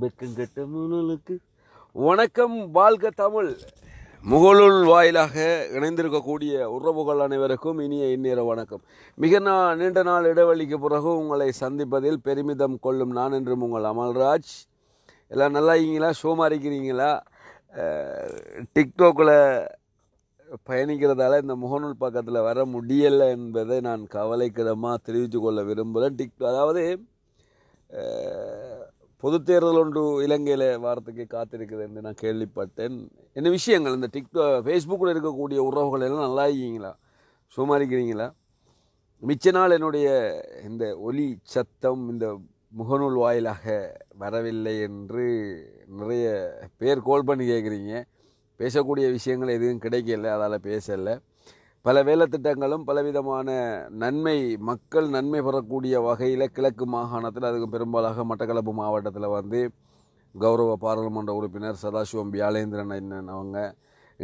வெட்கங்கெட்ட முனலுக்கு வணக்கம் வாழ்க தமிழ் முகநூல் வாயிலாக இணைந்திருக்கக்கூடிய உறவுகள் அனைவருக்கும் இனிய இந்நேர வணக்கம் மிக நா நீண்ட நாள் இடைவெளிக்கு பிறகு உங்களை சந்திப்பதில் பெருமிதம் கொள்ளும் நான் என்றும் உங்கள் அமல்ராஜ் எல்லாம் நல்லா இருக்கீங்களா சோமா இருக்கிறீங்களா டிக்டோக்கில் பயணிக்கிறதால இந்த முகநூல் பக்கத்தில் வர முடியலை என்பதை நான் கவலைக்கிடமாக தெரிவித்து கொள்ள விரும்புகிறேன் டிக் அதாவது பொது தேர்தல் ஒன்று இலங்கையில் வாரத்துக்கு காத்திருக்குது என்று நான் கேள்விப்பட்டேன் என்ன விஷயங்கள் இந்த டிக்டாக் ஃபேஸ்புக்கில் இருக்கக்கூடிய உறவுகள் எல்லாம் நல்லா இருக்கீங்களா சும்மா இருக்கிறீங்களா மிச்ச நாள் என்னுடைய இந்த ஒலி சத்தம் இந்த முகநூல் வாயிலாக வரவில்லை என்று நிறைய பேர் கோல் பண்ணி கேட்குறீங்க பேசக்கூடிய விஷயங்கள் எதுவும் கிடைக்கல அதால் பேசலை பல வேலைத்திட்டங்களும் பலவிதமான நன்மை மக்கள் நன்மை பெறக்கூடிய வகையில் கிழக்கு மாகாணத்தில் அதுக்கு பெரும்பாலாக மட்டக்களப்பு மாவட்டத்தில் வந்து கௌரவ பாராளுமன்ற உறுப்பினர் சதாசிவம் வியாழேந்திரன் அவங்க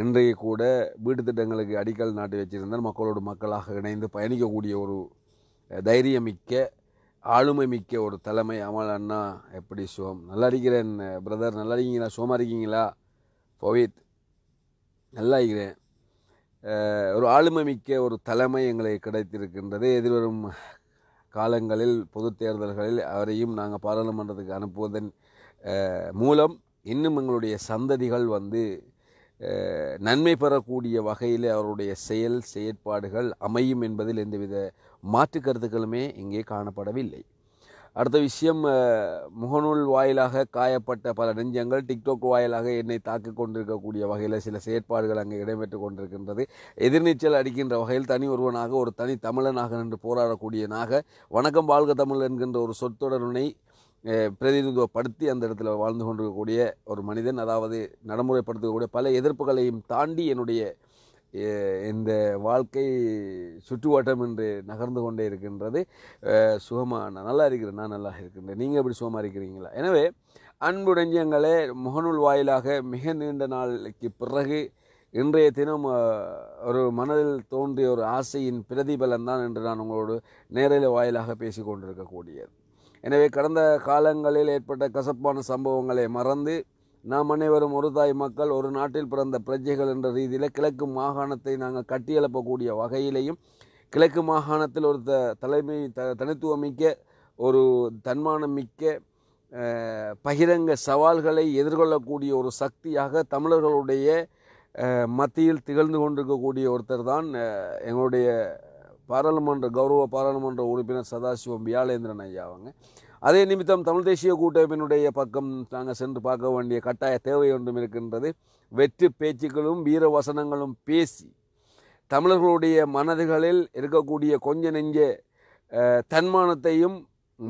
இன்றைக்கு கூட வீட்டு திட்டங்களுக்கு அடிக்கல் நாட்டி வச்சிருந்தால் மக்களோடு மக்களாக இணைந்து பயணிக்கக்கூடிய ஒரு தைரியமிக்க ஆளுமை மிக்க ஒரு தலைமை அமல் அண்ணா எப்படி சிவம் நல்லா இருக்கிறேன் பிரதர் நல்லா இருக்கீங்களா சோமா இருக்கீங்களா பவித் நல்லா இருக்கிறேன் ஒரு ஆளுமைமிக்க ஒரு தலைமை எங்களை கிடைத்திருக்கின்றது எதிர்வரும் காலங்களில் பொது தேர்தல்களில் அவரையும் நாங்கள் பாராளுமன்றத்துக்கு அனுப்புவதன் மூலம் இன்னும் எங்களுடைய சந்ததிகள் வந்து நன்மை பெறக்கூடிய வகையில் அவருடைய செயல் செயற்பாடுகள் அமையும் என்பதில் எந்தவித மாற்று கருத்துக்களுமே இங்கே காணப்படவில்லை அடுத்த விஷயம் முகநூல் வாயிலாக காயப்பட்ட பல நெஞ்சங்கள் டிக்டாக் வாயிலாக என்னை தாக்கிக் கொண்டிருக்கக்கூடிய வகையில் சில செயற்பாடுகள் அங்கே இடம்பெற்று கொண்டிருக்கின்றது எதிர்நீச்சல் அடிக்கின்ற வகையில் தனி ஒருவனாக ஒரு தனி தமிழனாக நின்று நாக வணக்கம் வாழ்க தமிழ் என்கின்ற ஒரு சொத்தொடருனை பிரதிநிதித்துவப்படுத்தி அந்த இடத்துல வாழ்ந்து கொண்டிருக்கக்கூடிய ஒரு மனிதன் அதாவது நடைமுறைப்படுத்தக்கூடிய பல எதிர்ப்புகளையும் தாண்டி என்னுடைய இந்த வாழ்க்கை சுற்றுவட்டம் என்று நகர்ந்து கொண்டே இருக்கின்றது சுகமாக நான் நல்லா இருக்கிறேன் நான் நல்லா இருக்கின்றேன் நீங்கள் எப்படி சுகமாக இருக்கிறீங்களா எனவே அன்புடைஞ்சியங்களே முகநூல் வாயிலாக மிக நீண்ட நாளைக்கு பிறகு இன்றைய தினம் ஒரு மனதில் தோன்றிய ஒரு ஆசையின் பிரதிபலன் தான் என்று நான் உங்களோடு நேரில் வாயிலாக பேசி கொண்டிருக்கக்கூடியது எனவே கடந்த காலங்களில் ஏற்பட்ட கசப்பான சம்பவங்களை மறந்து நாம் அனைவரும் ஒரு தாய் மக்கள் ஒரு நாட்டில் பிறந்த பிரஜைகள் என்ற ரீதியில் கிழக்கு மாகாணத்தை நாங்கள் கட்டியெழுப்பக்கூடிய வகையிலையும் கிழக்கு மாகாணத்தில் ஒரு த தலைமை த தனித்துவமிக்க ஒரு தன்மானம் மிக்க பகிரங்க சவால்களை எதிர்கொள்ளக்கூடிய ஒரு சக்தியாக தமிழர்களுடைய மத்தியில் திகழ்ந்து கொண்டிருக்கக்கூடிய ஒருத்தர் தான் எங்களுடைய பாராளுமன்ற கௌரவ பாராளுமன்ற உறுப்பினர் சதாசிவம் வியாழேந்திரன் ஐயா அவங்க அதே நிமித்தம் தமிழ் தேசிய கூட்டமைப்பினுடைய பக்கம் நாங்கள் சென்று பார்க்க வேண்டிய கட்டாய தேவை ஒன்றும் இருக்கின்றது வெற்றி பேச்சுக்களும் வீர வசனங்களும் பேசி தமிழர்களுடைய மனதுகளில் இருக்கக்கூடிய கொஞ்ச நெஞ்ச தன்மானத்தையும்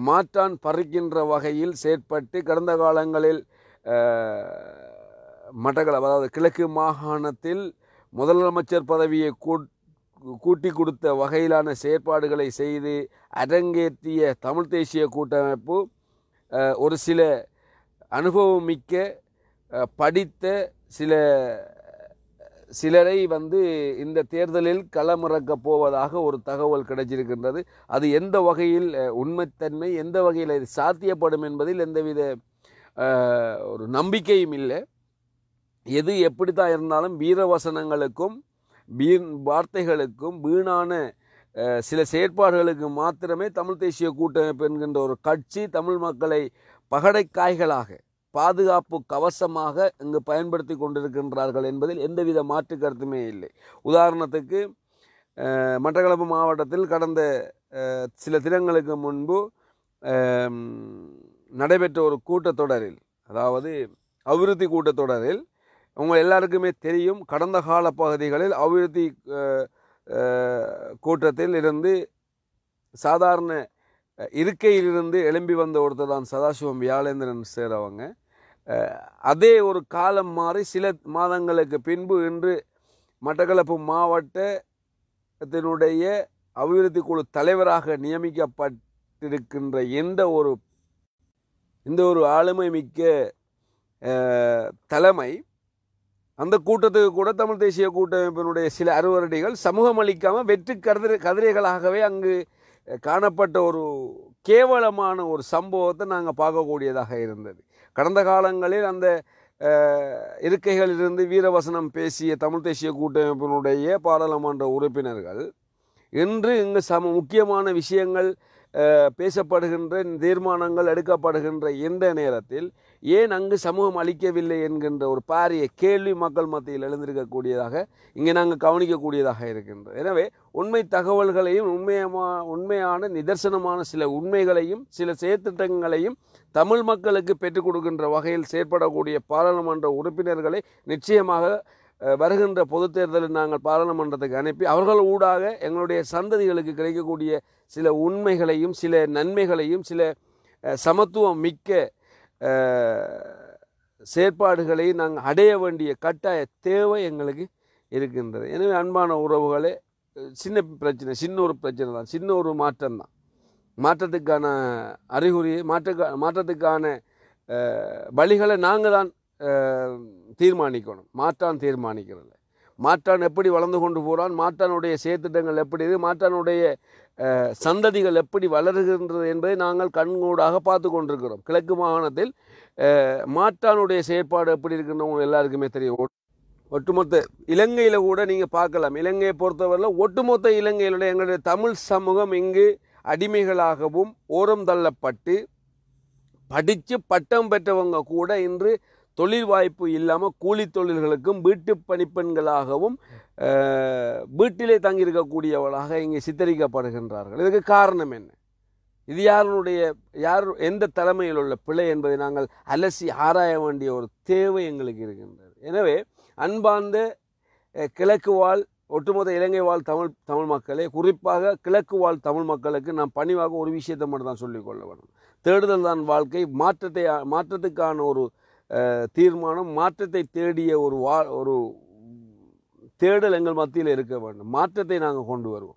மாற்றான் பறிக்கின்ற வகையில் செயற்பட்டு கடந்த காலங்களில் மட்டக்களப்பு அதாவது கிழக்கு மாகாணத்தில் முதலமைச்சர் பதவியை கூட் கூட்டி கொடுத்த வகையிலான செயற்பாடுகளை செய்து அரங்கேற்றிய தமிழ் தேசிய கூட்டமைப்பு ஒரு சில அனுபவம் மிக்க படித்த சில சிலரை வந்து இந்த தேர்தலில் களமிறக்கப் போவதாக ஒரு தகவல் கிடைச்சிருக்கின்றது அது எந்த வகையில் உண்மைத்தன்மை எந்த வகையில் இது சாத்தியப்படும் என்பதில் எந்தவித ஒரு நம்பிக்கையும் இல்லை எது எப்படி தான் இருந்தாலும் வீரவசனங்களுக்கும் வீண் வார்த்தைகளுக்கும் வீணான சில செயற்பாடுகளுக்கு மாத்திரமே தமிழ் தேசிய கூட்டமைப்பு என்கின்ற ஒரு கட்சி தமிழ் மக்களை பகடைக்காய்களாக பாதுகாப்பு கவசமாக இங்கு பயன்படுத்தி கொண்டிருக்கின்றார்கள் என்பதில் எந்தவித மாற்று கருத்துமே இல்லை உதாரணத்துக்கு மட்டக்களப்பு மாவட்டத்தில் கடந்த சில தினங்களுக்கு முன்பு நடைபெற்ற ஒரு கூட்டத்தொடரில் அதாவது அபிவிருத்தி கூட்டத்தொடரில் உங்கள் எல்லாருக்குமே தெரியும் கடந்த கால பகுதிகளில் அபிவிருத்தி கூட்டத்தில் இருந்து சாதாரண இருக்கையிலிருந்து எழும்பி வந்த ஒருத்தர் தான் சதாசிவம் வியாழேந்திரன் சேர்றவங்க அதே ஒரு காலம் மாறி சில மாதங்களுக்கு பின்பு இன்று மட்டக்களப்பு மாவட்டத்தினுடைய அபிவிருத்தி குழு தலைவராக நியமிக்கப்பட்டிருக்கின்ற எந்த ஒரு இந்த ஒரு ஆளுமை மிக்க தலைமை அந்த கூட்டத்துக்கு கூட தமிழ் தேசிய கூட்டமைப்பினுடைய சில அறுவரடிகள் சமூகம் அளிக்காமல் வெற்றி கதிர கதிரைகளாகவே அங்கு காணப்பட்ட ஒரு கேவலமான ஒரு சம்பவத்தை நாங்கள் பார்க்கக்கூடியதாக இருந்தது கடந்த காலங்களில் அந்த இருக்கைகளிலிருந்து வீரவசனம் பேசிய தமிழ் தேசிய கூட்டமைப்பினுடைய பாராளுமன்ற உறுப்பினர்கள் இன்று இங்கு சம முக்கியமான விஷயங்கள் பேசப்படுகின்ற தீர்மானங்கள் எடுக்கப்படுகின்ற இந்த நேரத்தில் ஏன் அங்கு சமூகம் அளிக்கவில்லை என்கின்ற ஒரு பாரிய கேள்வி மக்கள் மத்தியில் எழுந்திருக்கக்கூடியதாக இங்கே நாங்கள் கவனிக்கக்கூடியதாக இருக்கின்றது எனவே உண்மை தகவல்களையும் உண்மையமா உண்மையான நிதர்சனமான சில உண்மைகளையும் சில செயற்திட்டங்களையும் தமிழ் மக்களுக்கு பெற்றுக் கொடுக்கின்ற வகையில் செயற்படக்கூடிய பாராளுமன்ற உறுப்பினர்களை நிச்சயமாக வருகின்ற பொது தேர்தலில் நாங்கள் பாராளுமன்றத்துக்கு அனுப்பி அவர்கள் ஊடாக எங்களுடைய சந்ததிகளுக்கு கிடைக்கக்கூடிய சில உண்மைகளையும் சில நன்மைகளையும் சில சமத்துவம் மிக்க செயற்பாடுகளை நாங்கள் அடைய வேண்டிய கட்டாய தேவை எங்களுக்கு இருக்கின்றது எனவே அன்பான உறவுகளே சின்ன பிரச்சனை சின்ன ஒரு பிரச்சனை தான் சின்ன ஒரு மாற்றம் தான் மாற்றத்துக்கான அறிகுறி மாற்ற மாற்றத்துக்கான வழிகளை நாங்கள் தான் தீர்மானிக்கணும் மாற்றான் தீர்மானிக்கிறது மாற்றான் எப்படி வளர்ந்து கொண்டு போகிறான் மாற்றானுடைய சேர்த்திட்டங்கள் எப்படி இது மாற்றானுடைய சந்ததிகள் எப்படி வளர்கின்றது என்பதை நாங்கள் கண்கூடாக பார்த்து கொண்டிருக்கிறோம் கிழக்கு மாகாணத்தில் மாற்றானுடைய செயற்பாடு எப்படி இருக்குன்றவங்க எல்லாருக்குமே தெரியும் ஒட்டுமொத்த இலங்கையில் கூட நீங்கள் பார்க்கலாம் இலங்கையை பொறுத்தவரையில் ஒட்டுமொத்த இலங்கையிலுடைய எங்களுடைய தமிழ் சமூகம் இங்கு அடிமைகளாகவும் ஓரம் தள்ளப்பட்டு படித்து பட்டம் பெற்றவங்க கூட இன்று தொழில் வாய்ப்பு இல்லாமல் கூலி தொழில்களுக்கும் வீட்டு பணிப்பெண்களாகவும் வீட்டிலே தங்கியிருக்கக்கூடியவளாக இங்கே சித்தரிக்கப்படுகின்றார்கள் இதுக்கு காரணம் என்ன இது யாருடைய யார் எந்த தலைமையில் உள்ள பிழை என்பதை நாங்கள் அலசி ஆராய வேண்டிய ஒரு தேவை எங்களுக்கு இருக்கின்றது எனவே அன்பார்ந்த கிழக்கு வாழ் ஒட்டுமொத்த இலங்கை வாழ் தமிழ் தமிழ் மக்களே குறிப்பாக கிழக்கு வாழ் தமிழ் மக்களுக்கு நாம் பணிவாக ஒரு விஷயத்தை மட்டும் தான் சொல்லிக்கொள்ள வேண்டும் தேடுதல் தான் வாழ்க்கை மாற்றத்தை மாற்றத்துக்கான ஒரு தீர்மானம் மாற்றத்தை தேடிய ஒரு வா ஒரு தேடல் எங்கள் மத்தியில் இருக்க வேண்டும் மாற்றத்தை நாங்கள் கொண்டு வருவோம்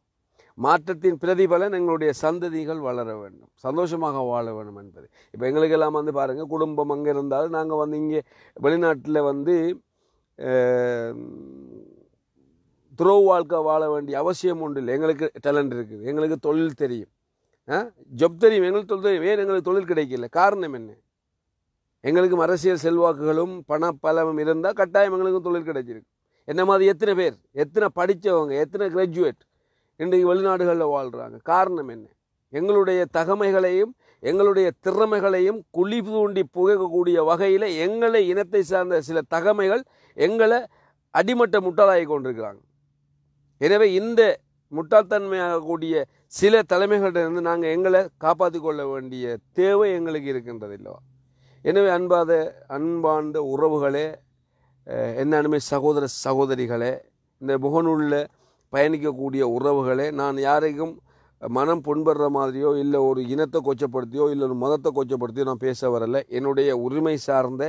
மாற்றத்தின் பிரதிபலன் எங்களுடைய சந்ததிகள் வளர வேண்டும் சந்தோஷமாக வாழ வேண்டும் என்பது இப்போ எங்களுக்கெல்லாம் வந்து பாருங்கள் குடும்பம் அங்கே இருந்தாலும் நாங்கள் வந்து இங்கே வெளிநாட்டில் வந்து துறவு வாழ்க்கை வாழ வேண்டிய அவசியம் ஒன்று இல்லை எங்களுக்கு டேலண்ட் இருக்குது எங்களுக்கு தொழில் தெரியும் ஜப் தெரியும் எங்களுக்கு தொழில் தெரியும் ஏன் எங்களுக்கு தொழில் கிடைக்கல காரணம் என்ன எங்களுக்கும் அரசியல் செல்வாக்குகளும் பணப்பலமும் இருந்தால் கட்டாயம் எங்களுக்கும் தொழில் கிடைச்சிருக்கு என்ன மாதிரி எத்தனை பேர் எத்தனை படித்தவங்க எத்தனை கிராஜுவேட் இன்றைக்கு வெளிநாடுகளில் வாழ்கிறாங்க காரணம் என்ன எங்களுடைய தகமைகளையும் எங்களுடைய திறமைகளையும் குழி தூண்டி புகைக்கக்கூடிய வகையில் எங்களை இனத்தை சார்ந்த சில தகமைகள் எங்களை அடிமட்ட முட்டாளாகி கொண்டிருக்கிறாங்க எனவே இந்த முட்டாள்தன்மையாகக்கூடிய சில இருந்து நாங்கள் எங்களை காப்பாற்றி கொள்ள வேண்டிய தேவை எங்களுக்கு இருக்கின்றது இல்லவா எனவே அன்பாத அன்பார்ந்த உறவுகளே என்ன அனுமை சகோதர சகோதரிகளே இந்த முகநூலில் பயணிக்கக்கூடிய உறவுகளே நான் யாரையும் மனம் புண்படுற மாதிரியோ இல்லை ஒரு இனத்தை கொச்சப்படுத்தியோ இல்லை ஒரு மதத்தை கொச்சப்படுத்தியோ நான் பேச வரல என்னுடைய உரிமை சார்ந்த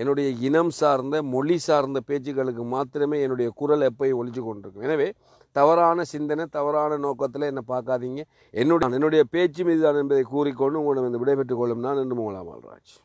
என்னுடைய இனம் சார்ந்த மொழி சார்ந்த பேச்சுக்களுக்கு மாத்திரமே என்னுடைய குரல் எப்போயும் ஒழிச்சு கொண்டிருக்கும் எனவே தவறான சிந்தனை தவறான நோக்கத்தில் என்னை பார்க்காதீங்க என்னுடைய என்னுடைய பேச்சு மீதுதான் என்பதை கூறிக்கொண்டு உங்களிடம் விடைபெற்றுக் கொள்ளும் நான் என்று மூலம் ராஜ்